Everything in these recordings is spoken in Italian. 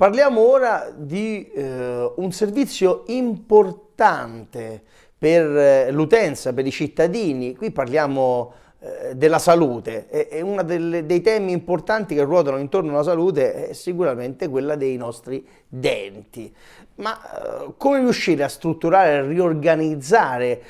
Parliamo ora di eh, un servizio importante per eh, l'utenza, per i cittadini. Qui parliamo eh, della salute e, uno dei temi importanti che ruotano intorno alla salute è sicuramente quella dei nostri denti. Ma eh, come riuscire a strutturare e riorganizzare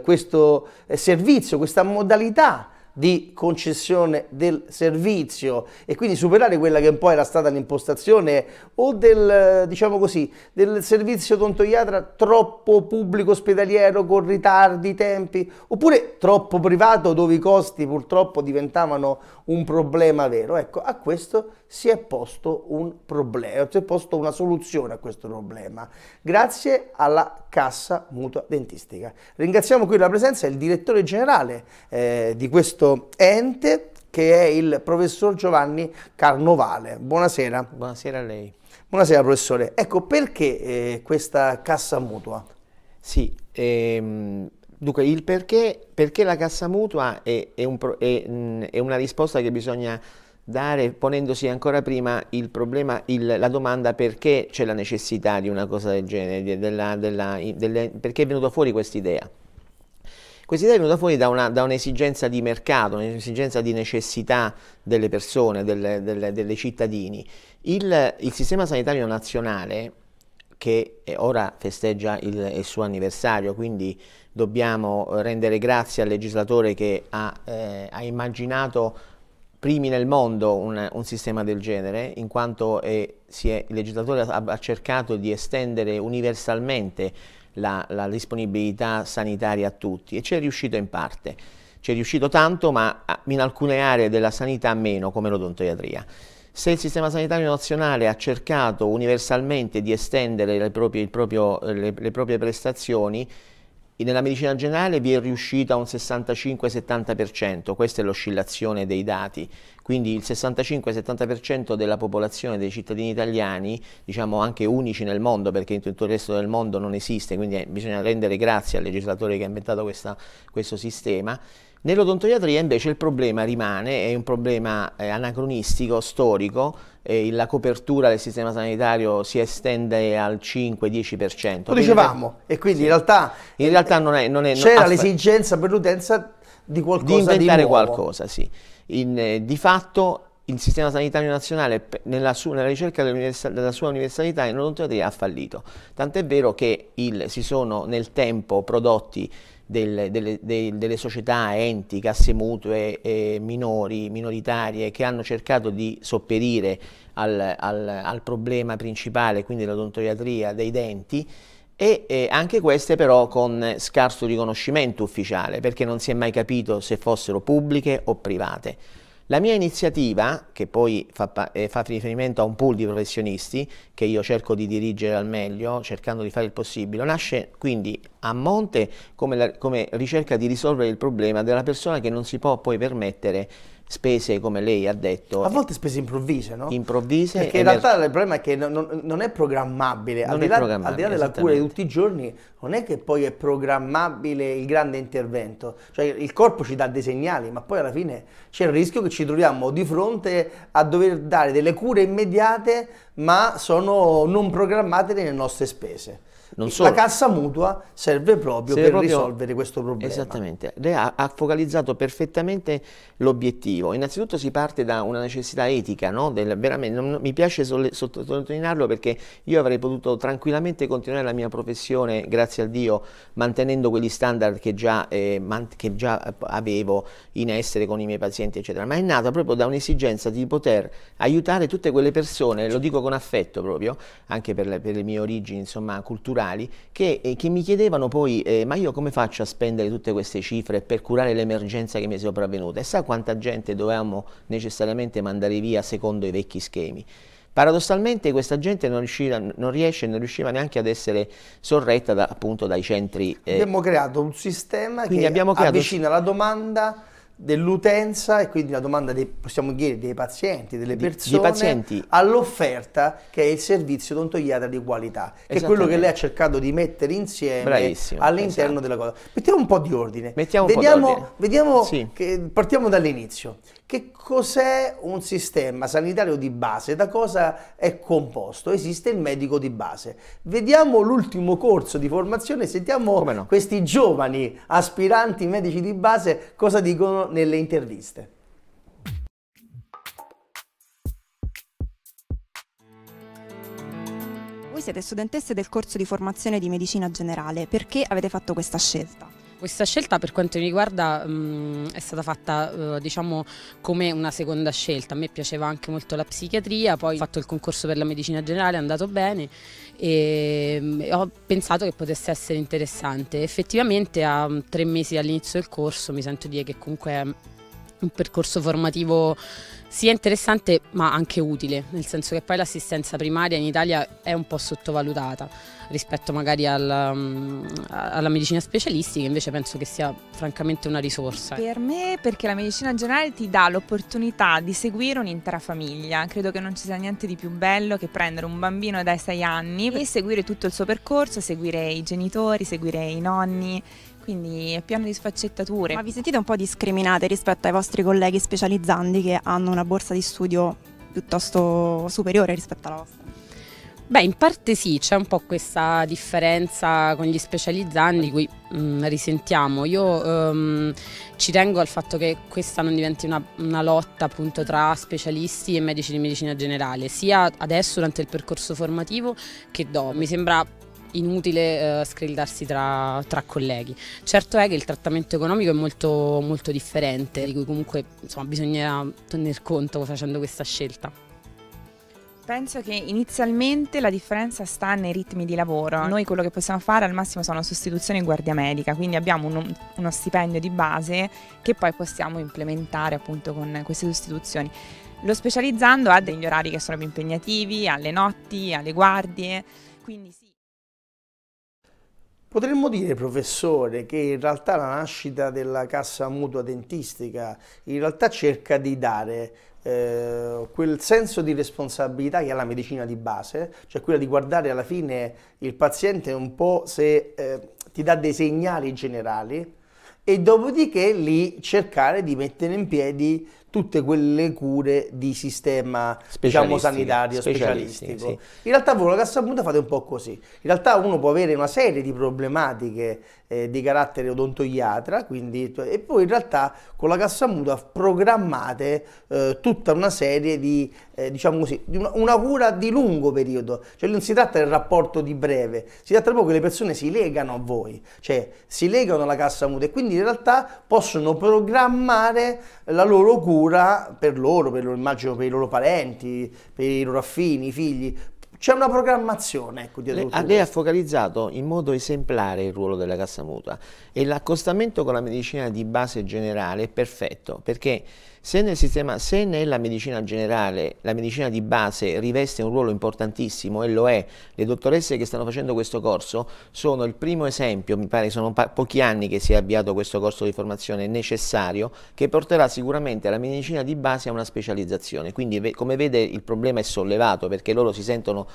questo servizio, questa modalità di concessione del servizio e quindi superare quella che un po' era stata l'impostazione o del, diciamo così, del servizio tontoiatra troppo pubblico ospedaliero con ritardi, tempi, oppure troppo privato dove i costi purtroppo diventavano un problema vero. Ecco, a questo si è posto un problema, si è posto una soluzione a questo problema. Grazie alla Cassa Mutua Dentistica. Ringraziamo qui la presenza del direttore generale eh, di questo ente che è il professor Giovanni Carnovale. Buonasera. Buonasera a lei. Buonasera professore. Ecco perché eh, questa cassa mutua? Sì, ehm, Dunque, il perché, perché la cassa mutua è, è, un, è, mm, è una risposta che bisogna dare, ponendosi ancora prima il problema, il, la domanda perché c'è la necessità di una cosa del genere, della, della, delle, perché è venuta fuori questa idea. Questa idea è venuta fuori da, una, da, un'esigenza di mercato, un'esigenza di necessità delle persone, delle, delle, delle cittadini. Il, il, sistema sanitario nazionale, che ora festeggia il, il, suo anniversario, quindi dobbiamo rendere grazie al legislatore che ha, eh, ha immaginato primi nel mondo un, un sistema del genere, in quanto eh, è, il legislatore ha, ha, cercato di estendere universalmente la, la disponibilità sanitaria a tutti e ci è riuscito in parte. Ci è riuscito tanto, ma in alcune aree della sanità meno, come l'odontoiatria. Se il Sistema Sanitario Nazionale ha cercato universalmente di estendere le proprie, proprio, le, le proprie prestazioni, nella medicina generale vi è riuscita un 65-70%, questa è l'oscillazione dei dati, quindi il 65-70% della popolazione dei cittadini italiani, diciamo anche unici nel mondo perché in tutto il resto del mondo non esiste, quindi eh, bisogna rendere grazie al legislatore che ha inventato questa, questo sistema, Nell'odontoiatria invece il problema rimane, è un problema eh, anacronistico, storico, eh, la copertura del sistema sanitario si estende al 5-10%. Lo dicevamo, e quindi sì. in realtà, in realtà non è, non è, c'era non, l'esigenza per l'utenza di qualcosa di inventare di qualcosa, sì. In, eh, di fatto il sistema sanitario nazionale nella, su, nella ricerca della sua universalità in odontoiatria ha fallito. Tant'è vero che il, si sono nel tempo prodotti delle, delle, dei, delle, società, enti, casse mutue eh, minori, minoritarie che hanno cercato di sopperire al, al, al problema principale, quindi l'odontoiatria dei denti, e eh, anche queste però con scarso riconoscimento ufficiale perché non si è mai capito se fossero pubbliche o private. La mia iniziativa, che poi fa, eh, fa, riferimento a un pool di professionisti che io cerco di dirigere al meglio, cercando di fare il possibile, nasce quindi a monte come, la, come ricerca di risolvere il problema della persona che non si può poi permettere spese come lei ha detto. A volte spese improvvise, no? Improvvise. Perché in realtà il problema è che non, non è programmabile. Non al, di là, programmabile, al di là della cura di tutti i giorni, non è che poi è programmabile il grande intervento. Cioè il corpo ci dà dei segnali, ma poi alla fine c'è il rischio che ci troviamo di fronte a dover dare delle cure immediate, ma sono non programmate nelle nostre spese. Non solo. La cassa mutua serve proprio serve per proprio... risolvere questo problema. Esattamente. Lei ha, ha focalizzato perfettamente l'obiettivo. Innanzitutto si parte da una necessità etica, no? Del, non, mi piace sottolinearlo perché io avrei potuto tranquillamente continuare la mia professione, grazie a Dio, mantenendo quegli standard che già, eh, che già avevo in essere con i miei pazienti, eccetera. Ma è nata proprio da un'esigenza di poter aiutare tutte quelle persone, lo dico con affetto proprio, anche per le, per le mie origini, insomma, culturali rurali che, eh, che mi chiedevano poi eh, ma io come faccio a spendere tutte queste cifre per curare l'emergenza che mi è sopravvenuta e sa quanta gente dovevamo necessariamente mandare via secondo i vecchi schemi. Paradossalmente questa gente non, riusciva, non riesce, non riusciva neanche ad essere sorretta da, appunto dai centri. Eh. Abbiamo creato un sistema Quindi che creato... avvicina la domanda dell'utenza e quindi la domanda dei, possiamo dire dei pazienti, delle persone all'offerta che è il servizio odontoiatra di qualità, che è quello che lei ha cercato di mettere insieme all'interno esatto. della cosa. Mettiamo un po' di ordine. Mettiamo vediamo, po ordine. vediamo sì. che, partiamo dall'inizio. Che cos'è un sistema sanitario di base? Da cosa è composto? Esiste il medico di base. Vediamo l'ultimo corso di formazione, sentiamo no? questi giovani aspiranti medici di base cosa dicono nelle interviste. Voi siete studentesse del corso di formazione di medicina generale, perché avete fatto questa scelta? Questa scelta per quanto mi riguarda mh, mm, è stata fatta eh, diciamo come una seconda scelta, a me piaceva anche molto la psichiatria, poi ho fatto il concorso per la medicina generale, è andato bene e mh, mm, ho pensato che potesse essere interessante. Effettivamente a mh, mm, tre mesi dall'inizio del corso mi sento dire che comunque è un percorso formativo sia interessante ma anche utile, nel senso che poi l'assistenza primaria in Italia è un po' sottovalutata rispetto magari alla, mm, alla medicina specialistica, invece penso che sia francamente una risorsa. Per me perché la medicina generale ti dà l'opportunità di seguire un'intera famiglia, credo che non ci sia niente di più bello che prendere un bambino dai 6 anni e seguire tutto il suo percorso, seguire i genitori, seguire i nonni, quindi è pieno di sfaccettature. Ma vi sentite un po' discriminate rispetto ai vostri colleghi specializzandi che hanno una borsa di studio piuttosto superiore rispetto alla vostra? Beh, in parte sì, c'è un po' questa differenza con gli specializzanti qui mm, risentiamo. Io ehm, ci tengo al fatto che questa non diventi una, una lotta appunto tra specialisti e medici di medicina generale, sia adesso durante il percorso formativo che dopo. Mi sembra inutile eh, screditarsi tra, tra, colleghi. Certo è che il trattamento economico è molto, molto differente, di cui comunque insomma, bisogna tener conto facendo questa scelta. Penso che inizialmente la differenza sta nei ritmi di lavoro. Noi quello che possiamo fare al massimo sono sostituzioni in guardia medica, quindi abbiamo uno, uno stipendio di base che poi possiamo implementare appunto con queste sostituzioni. Lo specializzando ha degli orari che sono più impegnativi, alle notti, alle guardie, quindi sì. Potremmo dire, professore, che in realtà la nascita della cassa mutua dentistica in realtà cerca di dare eh, quel senso di responsabilità che ha la medicina di base, cioè quella di guardare alla fine il paziente un po' se eh, ti dà dei segnali generali e dopodiché lì cercare di mettere in piedi tutte quelle cure di sistema diciamo, sanitario specialistico. specialistico. Sì. In realtà voi con la cassa punta fate un po' così. In realtà uno può avere una serie di problematiche eh, di carattere odontoiatra, quindi, e poi in realtà con la cassa mutua programmate eh, tutta una serie di, eh, diciamo così, di una, una, cura di lungo periodo, cioè non si tratta del rapporto di breve, si tratta proprio che le persone si legano a voi, cioè si legano alla cassa mutua e quindi in realtà possono programmare la loro cura per loro, per loro, immagino per i loro parenti, per i loro affini, i figli, c'è una programmazione ecco, dietro lei, Lei ha focalizzato in modo esemplare il ruolo della cassa mutua e l'accostamento con la medicina di base generale è perfetto perché se, nel sistema, se nella medicina generale la medicina di base riveste un ruolo importantissimo e lo è, le dottoresse che stanno facendo questo corso sono il primo esempio, mi pare sono pochi anni che si è avviato questo corso di formazione necessario che porterà sicuramente la medicina di base a una specializzazione, quindi come vede il problema è sollevato perché loro si sentono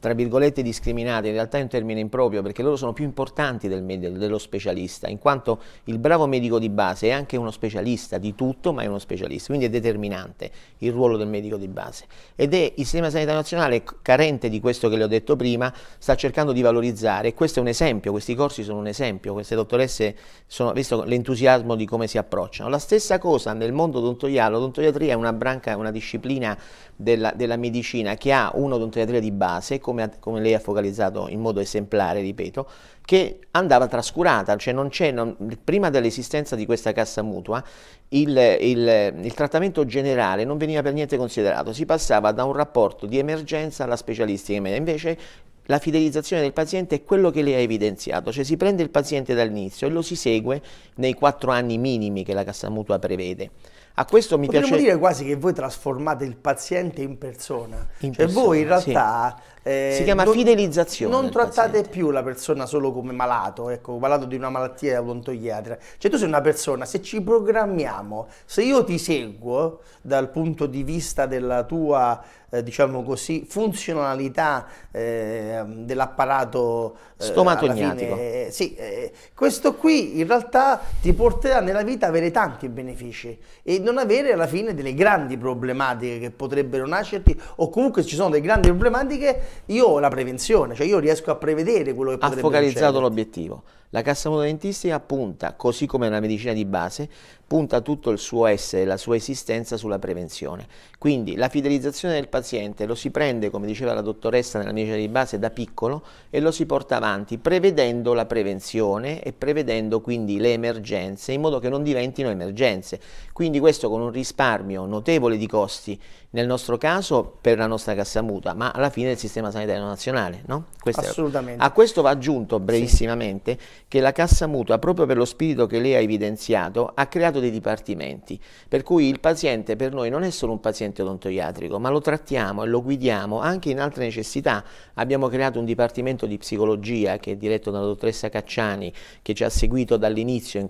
tra virgolette discriminati, in realtà è un termine improprio perché loro sono più importanti del medico, dello specialista, in quanto il bravo medico di base è anche uno specialista di tutto, ma è uno specialista, quindi è determinante il ruolo del medico di base. Ed è il sistema sanitario nazionale carente di questo che le ho detto prima, sta cercando di valorizzare, questo è un esempio, questi corsi sono un esempio, queste dottoresse sono, visto l'entusiasmo di come si approcciano. La stessa cosa nel mondo odontoiale, l'odontoiatria è una branca, una disciplina della, della medicina che ha un'odontoiatria di base, base, come, come, lei ha focalizzato in modo esemplare, ripeto, che andava trascurata, cioè non non, prima dell'esistenza di questa cassa mutua il, il, il trattamento generale non veniva per niente considerato, si passava da un rapporto di emergenza alla specialistica media, invece la fidelizzazione del paziente è quello che lei ha evidenziato, cioè si prende il paziente dall'inizio e lo si segue nei quattro anni minimi che la cassa mutua prevede. A questo mi Potremmo piace... dire quasi che voi trasformate il paziente in persona. In cioè persona, voi in realtà sì. Eh, si chiama non, fidelizzazione. Non trattate paziente. più la persona solo come malato, ecco, malato di una malattia odontoiatra. Cioè tu sei una persona, se ci programmiamo, se io ti seguo dal punto di vista della tua, eh, diciamo così, funzionalità ehm, eh, dell'apparato stomatogniatico. Fine, eh, sì, eh, questo qui in realtà ti porterà nella vita a avere tanti benefici e non avere alla fine delle grandi problematiche che potrebbero nascerti o comunque ci sono delle grandi problematiche io ho la prevenzione, cioè io riesco a prevedere quello che potrebbe succedere. Ha focalizzato l'obiettivo. La cassa cassamodentistica punta, così come la medicina di base, punta tutto il suo essere, la sua esistenza sulla prevenzione. Quindi la fidelizzazione del paziente lo si prende, come diceva la dottoressa nella medicina di base, da piccolo e lo si porta avanti, prevedendo la prevenzione e prevedendo quindi le emergenze, in modo che non diventino emergenze. Quindi questo con un risparmio notevole di costi, nel nostro caso per la nostra cassa cassamuta, ma alla fine del sistema sanitario nazionale. No? Assolutamente. A questo va aggiunto brevissimamente sì che la cassa mutua, proprio per lo spirito che lei ha evidenziato, ha creato dei dipartimenti, per cui il paziente per noi non è solo un paziente odontoiatrico, ma lo trattiamo e lo guidiamo anche in altre necessità. Abbiamo creato un dipartimento di psicologia che è diretto dalla dottoressa Cacciani, che ci ha seguito dall'inizio in,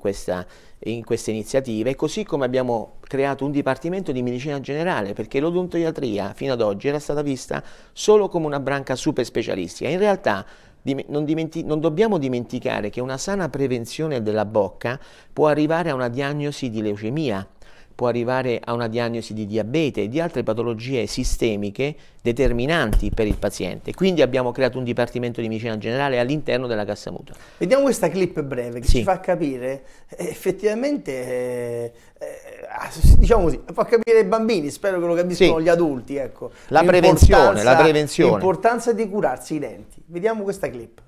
in queste iniziative, così come abbiamo creato un dipartimento di medicina generale, perché l'odontoiatria fino ad oggi era stata vista solo come una branca super specialistica. In realtà non, dimenti- non, dobbiamo dimenticare che una sana prevenzione della bocca può arrivare a una diagnosi di leucemia può arrivare a una diagnosi di diabete e di altre patologie sistemiche determinanti per il paziente. Quindi abbiamo creato un dipartimento di medicina generale all'interno della Cassa Mutua. Vediamo questa clip breve che sì. ci fa capire eh, effettivamente, eh, eh, ah, diciamo così, fa capire i bambini, spero che lo capiscono sì. gli adulti. Ecco. La prevenzione, la prevenzione. L'importanza di curarsi i denti. Vediamo questa clip.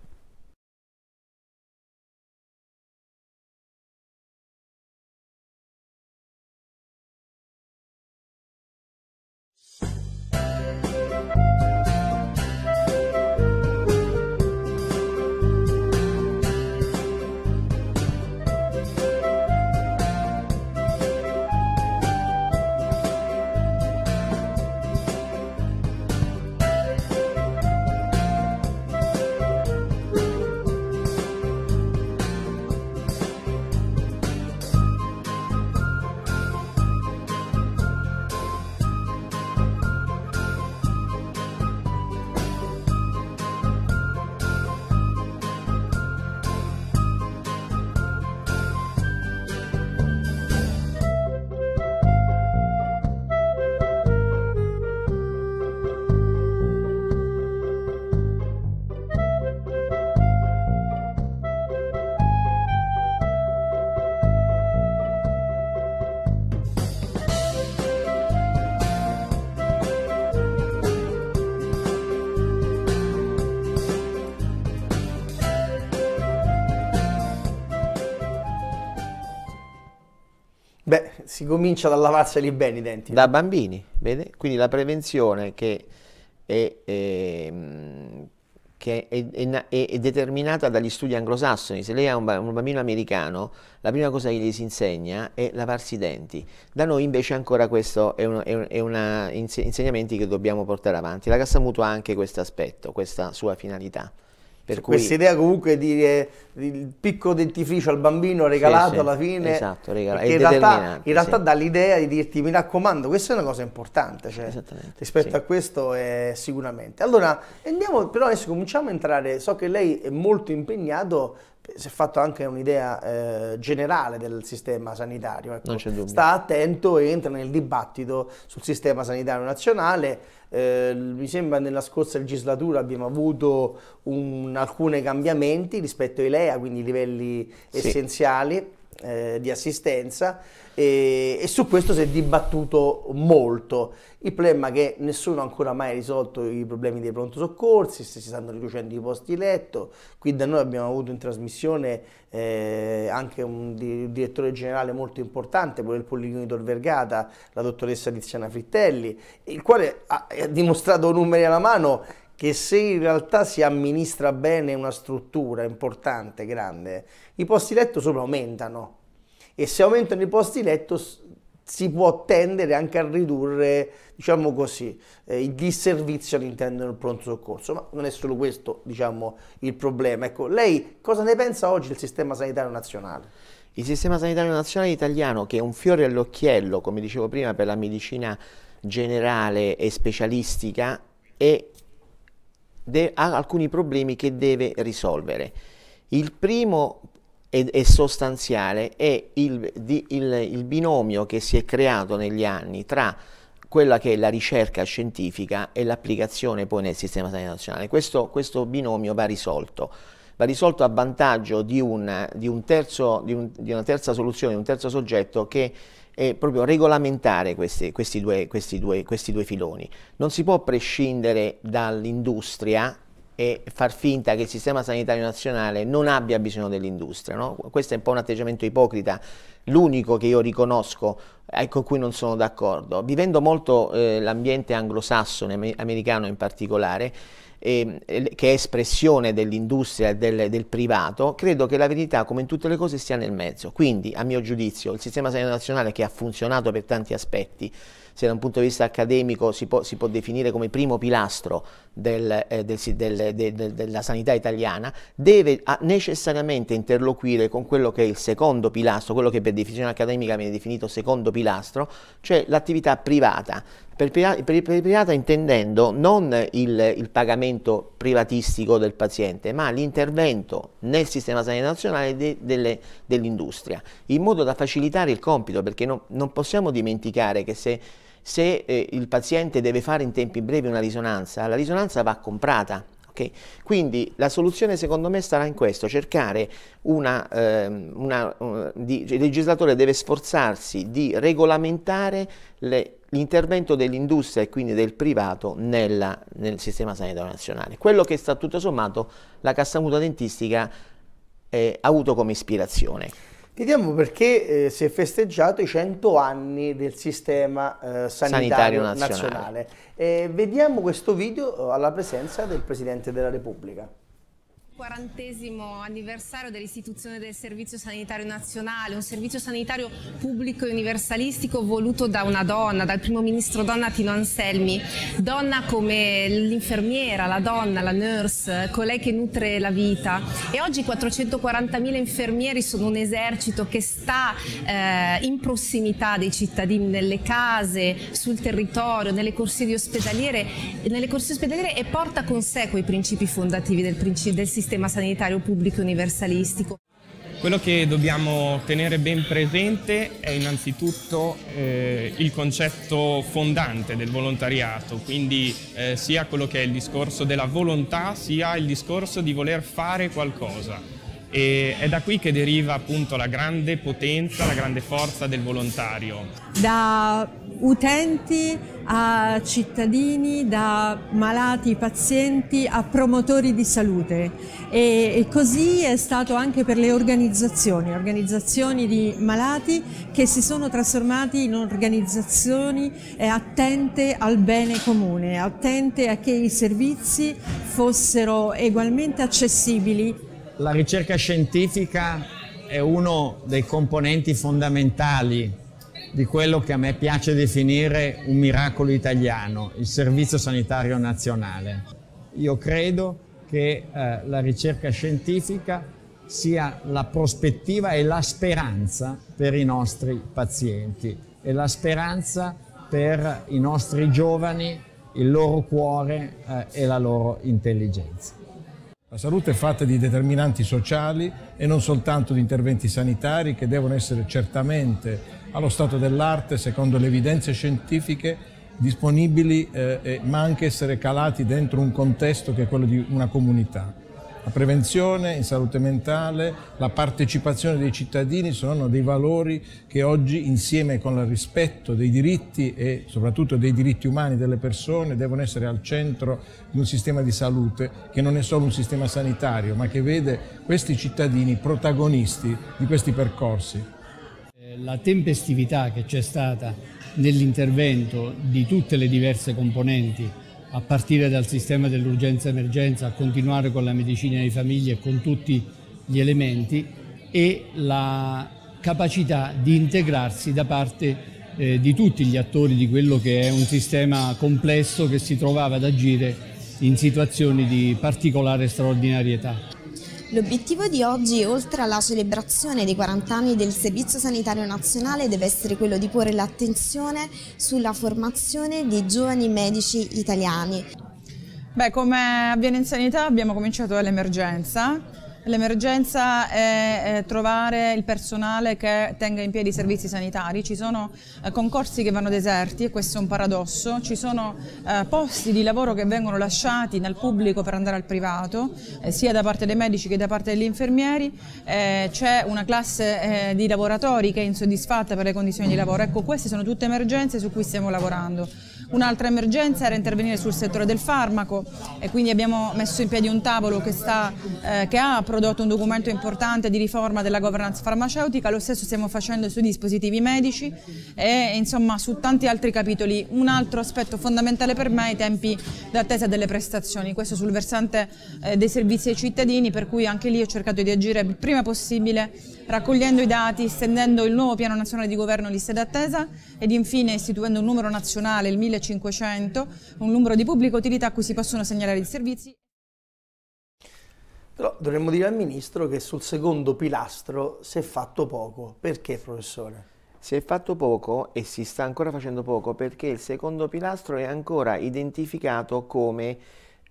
si comincia dalla lavarseli bene i denti. Da bambini, vede? Quindi la prevenzione che è, ehm, è, che è, è determinata dagli studi anglosassoni. Se lei ha un, un, bambino americano, la prima cosa che gli si insegna è lavarsi i denti. Da noi invece ancora questo è un, un insegnamento che dobbiamo portare avanti. La Cassa Mutua ha anche questo aspetto, questa sua finalità. Per cui... Questa idea comunque di eh, dire il piccolo dentifricio al bambino regalato sì, sì, alla fine, esatto, regala- in realtà, in realtà sì. dà l'idea di dirti mi raccomando, questa è una cosa importante cioè, rispetto a questo eh, sicuramente. Allora andiamo, però adesso cominciamo a entrare, so che lei è molto impegnato si è fatto anche un'idea eh, generale del sistema sanitario. Ecco, sta attento e entra nel dibattito sul sistema sanitario nazionale. Eh, mi sembra nella scorsa legislatura abbiamo avuto alcuni cambiamenti rispetto ai LEA, quindi livelli sì. essenziali eh, di assistenza e, e, su questo si è dibattuto molto. Il problema è che nessuno ha ancora mai risolto i problemi dei pronto soccorsi, se si stanno riducendo i posti letto. Qui da noi abbiamo avuto in trasmissione eh, anche un, di, direttore generale molto importante, quello del Policlinico Tor Vergata, la dottoressa Tiziana Frittelli, il quale ha, ha dimostrato numeri alla mano che se in realtà si amministra bene una struttura importante, grande, i posti letto sopra aumentano e se aumentano i posti letto si può tendere anche a ridurre, diciamo così, eh, il disservizio all'interno del pronto soccorso, ma non è solo questo, diciamo, il problema. Ecco, lei cosa ne pensa oggi del sistema sanitario nazionale? Il sistema sanitario nazionale italiano, che è un fiore all'occhiello, come dicevo prima, per la medicina generale e specialistica, è de- ha alcuni problemi che deve risolvere. Il primo e sostanziale è il, di, il, il, binomio che si è creato negli anni tra quella che è la ricerca scientifica e l'applicazione poi nel sistema sanitario nazionale. Questo, questo binomio va risolto, va risolto a vantaggio di, un, di, un terzo, di, un, di una terza soluzione, di un terzo soggetto che è proprio regolamentare questi, questi, due, questi, due, questi due filoni. Non si può prescindere dall'industria e far finta che il sistema sanitario nazionale non abbia bisogno dell'industria. No? Questo è un po' un atteggiamento ipocrita, l'unico che io riconosco e con cui non sono d'accordo. Vivendo molto eh, l'ambiente anglosassone, americano in particolare, eh, che è espressione dell'industria e del, del, privato, credo che la verità, come in tutte le cose, stia nel mezzo. Quindi, a mio giudizio, il sistema sanitario nazionale che ha funzionato per tanti aspetti, se da un punto di vista accademico si può, si può definire come primo pilastro del, eh, del, del, della sanità italiana, deve ah, necessariamente interloquire con quello che è il secondo pilastro, quello che per definizione accademica viene definito secondo pilastro, cioè l'attività privata per, pirata, per, intendendo non il, il, pagamento privatistico del paziente, ma l'intervento nel sistema sanitario nazionale de, delle, dell'industria, in modo da facilitare il compito, perché no, non possiamo dimenticare che se, se eh, il paziente deve fare in tempi brevi una risonanza, la risonanza va comprata, Okay. Quindi la soluzione secondo me sarà in questo, cercare una, eh, una, una di, il legislatore deve sforzarsi di regolamentare le l'intervento dell'industria e quindi del privato nella, nel sistema sanitario nazionale. Quello che sta tutto sommato la cassa Muta dentistica eh, ha avuto come ispirazione. Vediamo perché eh, si è festeggiato i 100 anni del sistema eh, sanitario, sanitario, nazionale. nazionale. Eh, vediamo questo video eh, alla presenza del Presidente della Repubblica quarantesimo anniversario dell'istituzione del Servizio Sanitario Nazionale, un servizio sanitario pubblico e universalistico voluto da una donna, dal primo ministro donna Tino Anselmi, donna come l'infermiera, la donna, la nurse, colei che nutre la vita. E oggi 440.000 infermieri sono un esercito che sta eh, in prossimità dei cittadini, nelle case, sul territorio, nelle corsie ospedaliere, nelle corsie ospedaliere e porta con sé quei principi fondativi del, del sistema sistema sanitario pubblico universalistico. Quello che dobbiamo tenere ben presente è innanzitutto eh, il concetto fondante del volontariato, quindi eh, sia quello che è il discorso della volontà, sia il discorso di voler fare qualcosa. E è da qui che deriva appunto la grande potenza, la grande forza del volontario. Da utenti a cittadini, da malati, pazienti a promotori di salute e, e, così è stato anche per le organizzazioni, organizzazioni di malati che si sono trasformati in organizzazioni eh, attente al bene comune, attente a che i servizi fossero ugualmente accessibili. La ricerca scientifica è uno dei componenti fondamentali di quello che a me piace definire un miracolo italiano, il Servizio Sanitario Nazionale. Io credo che eh, la ricerca scientifica sia la prospettiva e la speranza per i nostri pazienti e la speranza per i nostri giovani, il loro cuore eh, e la loro intelligenza. La salute è fatta di determinanti sociali e non soltanto di interventi sanitari che devono essere certamente allo stato dell'arte secondo le evidenze scientifiche disponibili eh, ma anche essere calati dentro un contesto che è quello di una comunità. La prevenzione in salute mentale, la partecipazione dei cittadini sono dei valori che oggi insieme con il rispetto dei diritti e soprattutto dei diritti umani delle persone devono essere al centro di un sistema di salute che non è solo un sistema sanitario ma che vede questi cittadini protagonisti di questi percorsi. La tempestività che c'è stata nell'intervento di tutte le diverse componenti, a partire dal sistema dell'urgenza-emergenza, a continuare con la medicina di famiglia e con tutti gli elementi, e la capacità di integrarsi da parte eh, di tutti gli attori di quello che è un sistema complesso che si trovava ad agire in situazioni di particolare straordinarietà. L'obiettivo di oggi, oltre alla celebrazione dei 40 anni del Servizio Sanitario Nazionale, deve essere quello di porre l'attenzione sulla formazione dei giovani medici italiani. Beh, come avviene in sanità abbiamo cominciato dall'emergenza, L'emergenza è trovare il personale che tenga in piedi i servizi sanitari, ci sono eh, concorsi che vanno deserti e questo è un paradosso, ci sono eh, posti di lavoro che vengono lasciati dal pubblico per andare al privato, eh, sia da parte dei medici che da parte degli infermieri, c'è una classe di lavoratori che è insoddisfatta per le condizioni di lavoro, ecco queste sono tutte emergenze su cui stiamo lavorando. Un'altra emergenza era intervenire sul settore del farmaco e quindi abbiamo messo in piedi un tavolo che, sta, eh, che ha prodotto un documento importante di riforma della governance farmaceutica, lo stesso stiamo facendo sui dispositivi medici e insomma su tanti altri capitoli. Un altro aspetto fondamentale per me è i tempi d'attesa delle prestazioni, questo sul versante eh, dei servizi ai cittadini per cui anche lì ho cercato di agire il prima possibile raccogliendo i dati, stendendo il nuovo piano nazionale di governo liste d'attesa ed infine istituendo un numero nazionale, il 1500, un numero di pubblica utilità a cui si possono segnalare i servizi. Però dovremmo dire al Ministro che sul secondo pilastro si è fatto poco. Perché, professore? Si è fatto poco e si sta ancora facendo poco perché il secondo pilastro è ancora identificato come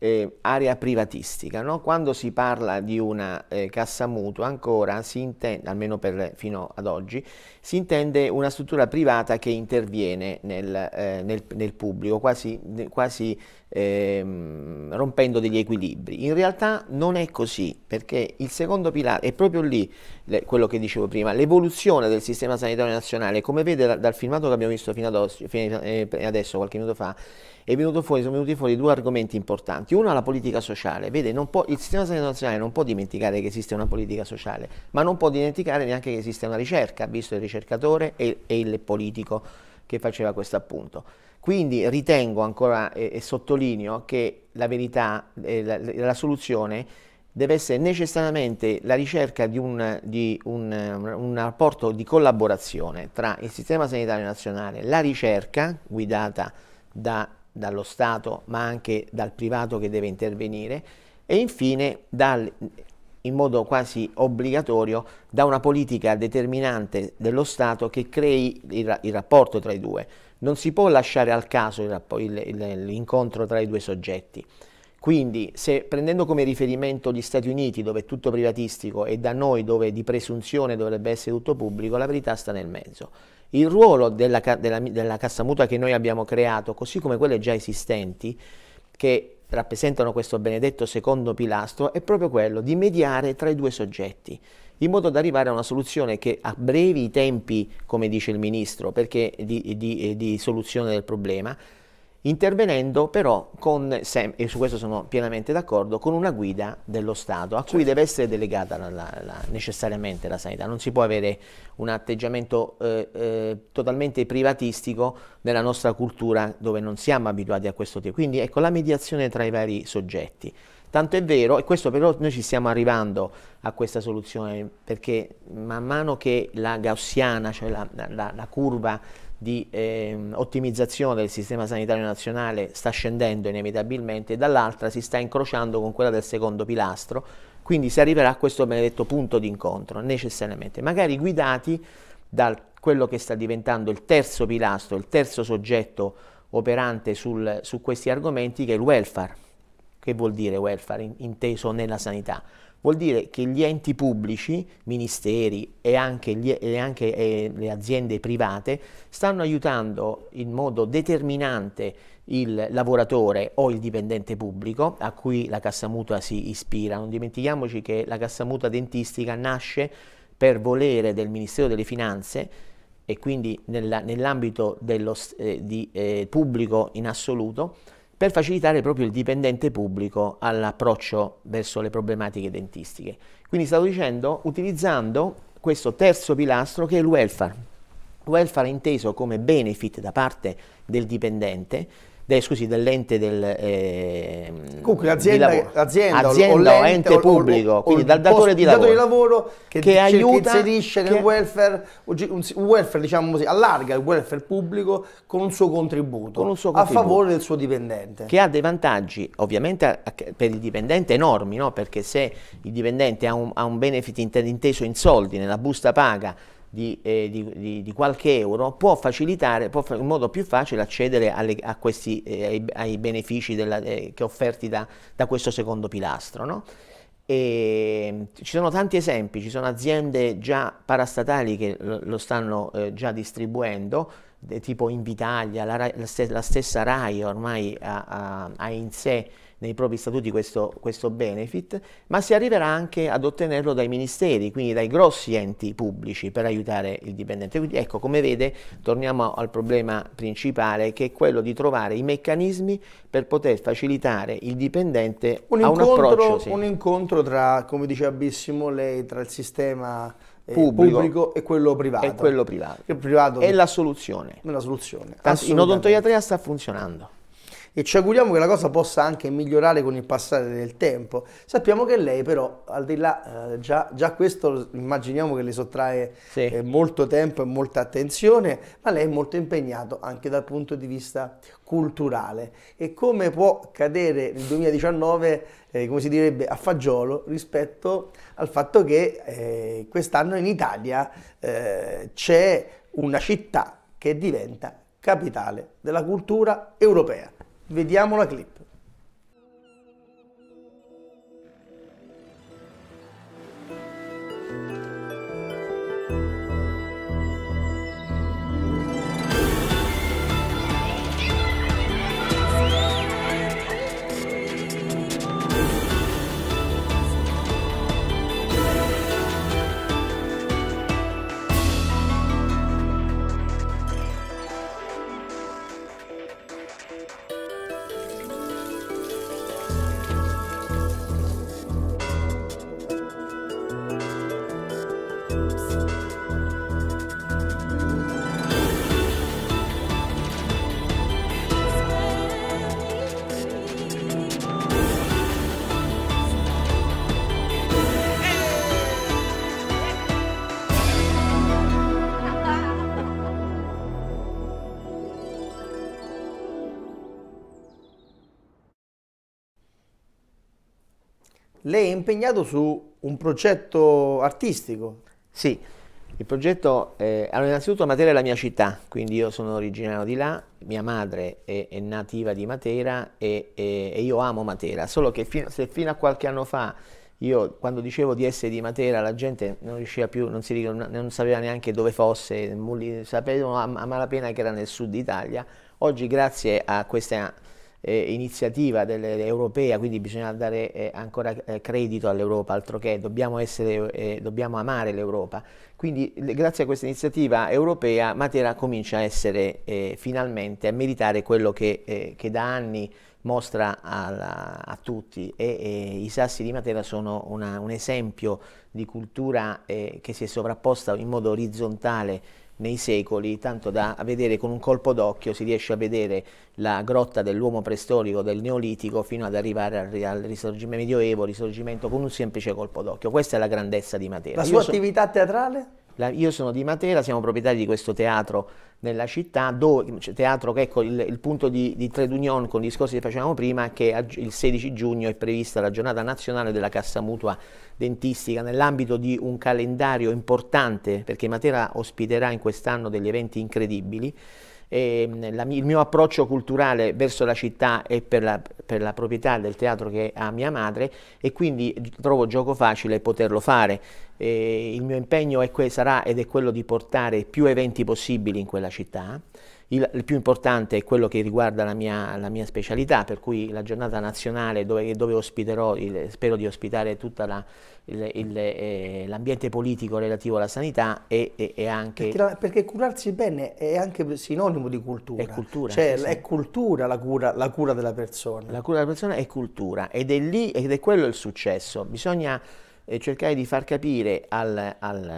eh, area privatistica. No? Quando si parla di una eh, cassa mutua ancora si intende, almeno per, fino ad oggi, si intende una struttura privata che interviene nel, eh, nel, nel pubblico, quasi, quasi ehm, rompendo degli equilibri. In realtà non è così, perché il secondo pilastro è proprio lì le, quello che dicevo prima, l'evoluzione del sistema sanitario nazionale, come vede da, dal filmato che abbiamo visto fino, ad fino eh, adesso, qualche minuto fa, fuori, sono venuti fuori due argomenti importanti. Uno è la politica sociale, vede, può, il sistema sanitario nazionale non può dimenticare che esiste una politica sociale, ma non può dimenticare neanche che esiste una ricerca, visto il ricerca ricercatore e, e il politico che faceva questo appunto. Quindi ritengo ancora e, e sottolineo che la verità, eh, la, la, soluzione deve essere necessariamente la ricerca di, un, di un, un, rapporto di collaborazione tra il sistema sanitario nazionale, la ricerca guidata da, dallo Stato ma anche dal privato che deve intervenire e infine dal, in modo quasi obbligatorio da una politica determinante dello Stato che crei il, il rapporto tra i due. Non si può lasciare al caso l'incontro tra i due soggetti. Quindi, se prendendo come riferimento gli Stati Uniti, dove è tutto privatistico, e da noi, dove di presunzione dovrebbe essere tutto pubblico, la verità sta nel mezzo. Il ruolo della, della, della cassa mutua che noi abbiamo creato, così come quelle già esistenti, che rappresentano questo benedetto secondo pilastro è proprio quello di mediare tra i due soggetti, in modo da arrivare a una soluzione che a brevi tempi, come dice il Ministro, perché di, di, di soluzione del problema, intervenendo però con, e su questo sono pienamente d'accordo, con una guida dello Stato a cui certo. deve essere delegata la, la, la, necessariamente la sanità. Non si può avere un atteggiamento eh, eh, totalmente privatistico nella nostra cultura dove non siamo abituati a questo tipo. Quindi ecco la mediazione tra i vari soggetti. Tanto è vero, e questo però noi ci stiamo arrivando a questa soluzione, perché man mano che la gaussiana, cioè la curva di eh, ottimizzazione del sistema sanitario nazionale sta scendendo inevitabilmente, dall'altra si sta incrociando con quella del secondo pilastro, quindi si arriverà a questo benedetto punto di incontro, necessariamente, magari guidati da quello che sta diventando il terzo pilastro, il terzo soggetto operante sul, su questi argomenti, che è il welfare. Che vuol dire welfare in, inteso nella sanità? Vuol dire che gli enti pubblici, ministeri e anche, gli, e anche e eh, le aziende private stanno aiutando in modo determinante il lavoratore o il dipendente pubblico a cui la cassamutua si ispira. Non dimentichiamoci che la cassamutua dentistica nasce per volere del Ministero delle Finanze e quindi nell'ambito nell eh, eh, pubblico in assoluto per facilitare proprio il dipendente pubblico all'approccio verso le problematiche dentistiche. Quindi stavo dicendo, utilizzando questo terzo pilastro che è il welfare. Welfare inteso come benefit da parte del dipendente, de, scusi, dell'ente del... Eh, Comunque l'azienda, azienda, azienda o, ente pubblico, o, o, quindi dal datore di lavoro, di lavoro che, che aiuta, che inserisce nel che... welfare, un, welfare diciamo così, allarga il welfare pubblico con un suo contributo, un suo contributo a favore del suo dipendente. Che ha dei vantaggi ovviamente per il dipendente enormi, no? perché se il dipendente ha un, ha un benefit inteso in soldi nella busta paga, di, eh, di, di, di, qualche euro può facilitare, può in modo più facile accedere alle, a questi, eh, ai, ai, benefici della, eh, che offerti da, da, questo secondo pilastro. No? E ehm, ci sono tanti esempi, ci sono aziende già parastatali che lo stanno eh, già distribuendo, eh, tipo Invitalia, la, la, stessa RAI ormai ha, ha, ha in sé nei propri statuti questo, questo benefit, ma si arriverà anche ad ottenerlo dai ministeri, quindi dai grossi enti pubblici per aiutare il dipendente. Quindi ecco, come vede, torniamo al problema principale che è quello di trovare i meccanismi per poter facilitare il dipendente un a incontro, un approccio. Sì. Un incontro tra, come diceva Bissimo lei, tra il sistema eh, Pubblico, pubblico, e quello privato. E quello privato. Che privato è la soluzione. È la soluzione. in odontoiatria sta funzionando e ci auguriamo che la cosa possa anche migliorare con il passare del tempo. Sappiamo che lei però, al di là, eh, già, già, questo immaginiamo che le sottrae sì. eh, molto tempo e molta attenzione, ma lei è molto impegnato anche dal punto di vista culturale. E come può cadere il 2019, eh, come si direbbe, a fagiolo rispetto al fatto che eh, quest'anno in Italia eh, c'è una città che diventa capitale della cultura europea. Vediamo la clip. lei è impegnato su un progetto artistico. Sì, il progetto, eh, allora innanzitutto Matera è la mia città, quindi io sono originario di là, mia madre è, è nativa di Matera e, e, e, io amo Matera, solo che fino, se fino a qualche anno fa io quando dicevo di essere di Matera la gente non riusciva più, non, si, non sapeva neanche dove fosse, sapevano a, a malapena che era nel sud Italia, oggi grazie a questa eh, iniziativa europea, quindi bisogna dare eh, ancora eh, credito all'Europa, altro che dobbiamo, essere, eh, dobbiamo amare l'Europa. Quindi le, grazie a questa iniziativa europea Matera comincia a essere eh, finalmente, a meritare quello che, eh, che da anni mostra alla, a tutti e, e, i sassi di Matera sono una, un esempio di cultura che si è sovrapposta in modo orizzontale nei secoli, tanto da vedere con un colpo d'occhio si riesce a vedere la grotta dell'uomo preistorico del Neolitico fino ad arrivare al, al risorgimento medioevo, risorgimento con un semplice colpo d'occhio. Questa è la grandezza di Matera. La sua Io attività so teatrale? La, io sono di Matera, siamo proprietari di questo teatro nella città, dove, cioè, teatro che ecco il, il punto di, di trade union con i discorsi che facevamo prima, è che a, il 16 giugno è prevista la giornata nazionale della cassa mutua dentistica nell'ambito di un calendario importante, perché Matera ospiterà in quest'anno degli eventi incredibili, eh, la, il mio approccio culturale verso la città e per la, per la proprietà del teatro che ha mia madre e quindi trovo gioco facile poterlo fare. Eh, il mio impegno sarà ed è quello di portare più eventi possibili in quella città il, il, più importante è quello che riguarda la mia, la mia specialità, per cui la giornata nazionale dove, dove ospiterò, il, spero di ospitare tutto la, eh, l'ambiente politico relativo alla sanità e, e, e anche... Perché, perché, curarsi bene è anche sinonimo di cultura. È cultura. Cioè sì. è cultura la, cura, la cura della persona. La cura della persona è cultura ed è lì, ed è quello il successo. Bisogna eh, cercare di far capire al, al,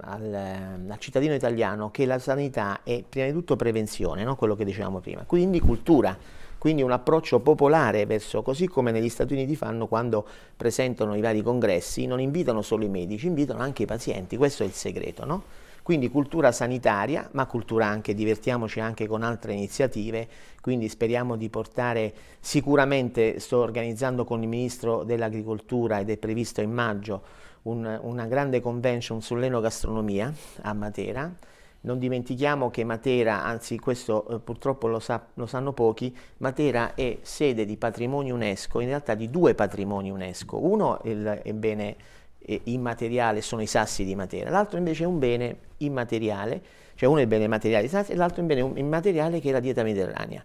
al, al, cittadino italiano che la sanità è prima di tutto prevenzione, no? quello che dicevamo prima, quindi cultura, quindi un approccio popolare verso, così come negli Stati Uniti fanno quando presentano i vari congressi, non invitano solo i medici, invitano anche i pazienti, questo è il segreto. No? Quindi cultura sanitaria, ma cultura anche, divertiamoci anche con altre iniziative, quindi speriamo di portare sicuramente, sto organizzando con il Ministro dell'Agricoltura ed è previsto in maggio un, una grande convention sull'enogastronomia a Matera, non dimentichiamo che Matera, anzi questo eh, purtroppo lo, sa, lo, sanno pochi, Matera è sede di patrimonio UNESCO, in realtà di due patrimoni UNESCO. Uno è il, è bene immateriale sono i sassi di Matera, l'altro invece è un bene immateriale, cioè uno è il bene materiale dei sassi e l'altro è un bene immateriale che è la dieta mediterranea.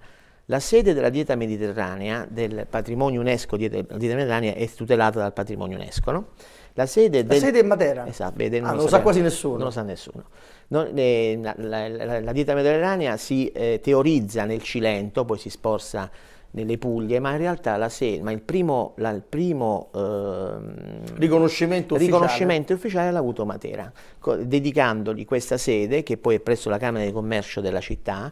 La sede della dieta mediterranea, del patrimonio UNESCO, dieta, dieta mediterranea è tutelata dal patrimonio UNESCO, no? La sede, del, la sede è Matera? Esatto, beh, ah, non, ah, lo, lo sa quasi nessuno. Non lo sa nessuno. Non, eh, la, la, la, dieta mediterranea si eh, teorizza nel Cilento, poi si sposta nelle Puglie, ma in realtà la Selma, il primo, la, il primo ehm, riconoscimento, riconoscimento, ufficiale. l'ha avuto Matera, dedicandogli questa sede, che poi è presso la Camera di Commercio della città,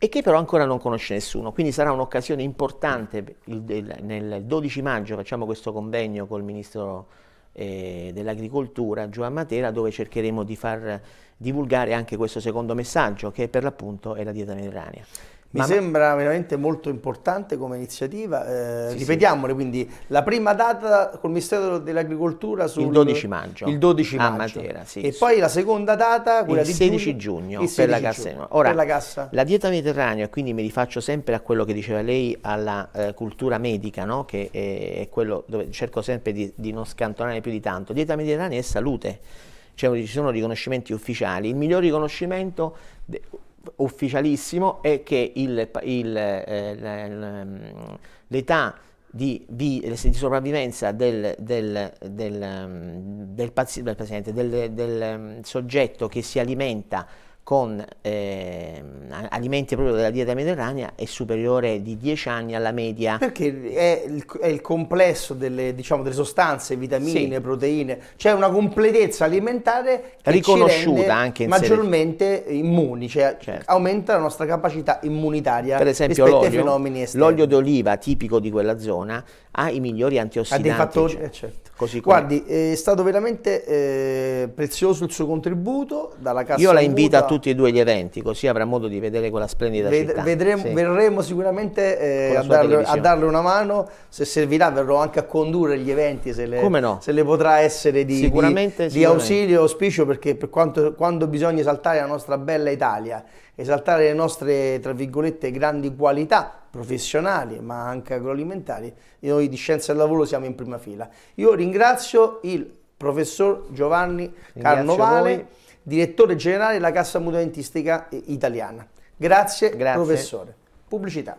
e che però ancora non conosce nessuno, quindi sarà un'occasione importante, il, il, nel 12 maggio facciamo questo convegno col Ministro eh, dell'Agricoltura, Giovanni Matera, dove cercheremo di far divulgare anche questo secondo messaggio, che per l'appunto è la dieta mediterranea. Mi Ma... sembra veramente molto importante come iniziativa, eh, sì, ripetiamole sì. quindi, la prima data col Ministero dell'Agricoltura sul il 12 maggio, il 12 maggio. a Matera, sì, e poi la seconda data, quella il di 16 giugno, giugno il 16 per, la cassa, giugno. Ora, per la cassa. La dieta mediterranea, quindi mi rifaccio sempre a quello che diceva lei alla eh, cultura medica, no? che è, è, quello dove cerco sempre di, di non scantonare più di tanto, dieta mediterranea è salute, cioè, ci sono riconoscimenti ufficiali, il miglior riconoscimento ufficialissimo è che eh, mm, l'età di, di, di, sopravvivenza del, del, del, mm, del paziente, del mm, soggetto che si alimenta con eh, alimenti proprio della dieta mediterranea è superiore di 10 anni alla media. Perché è il, è il complesso delle, diciamo, delle, sostanze, vitamine, sì. proteine, cioè una completezza alimentare che riconosciuta anche in maggiormente serie... immuni, cioè certo. aumenta la nostra capacità immunitaria per esempio l'olio, l'olio d'oliva tipico di quella zona ha i migliori antiossidanti. Ha dei fattori, cioè. Eh, certo. Così come... Guardi, è stato veramente eh, prezioso il suo contributo dalla casa. Io la invito a tutti tutti e due gli eventi, così avrà modo di vedere quella splendida Ved città. Vedremo, sì. Verremo sicuramente eh, a, darle, a, darle, una mano, se servirà verrò anche a condurre gli eventi, se le, no? se le potrà essere di, sicuramente, di, sicuramente. di ausilio, auspicio, perché per quanto, quando bisogna esaltare la nostra bella Italia, esaltare le nostre, tra virgolette, grandi qualità professionali, ma anche agroalimentari, noi di Scienza del Lavoro siamo in prima fila. Io ringrazio il professor Giovanni Carnovale direttore generale della Cassa Mutualistica Italiana. Grazie, Grazie. professore. Pubblicità.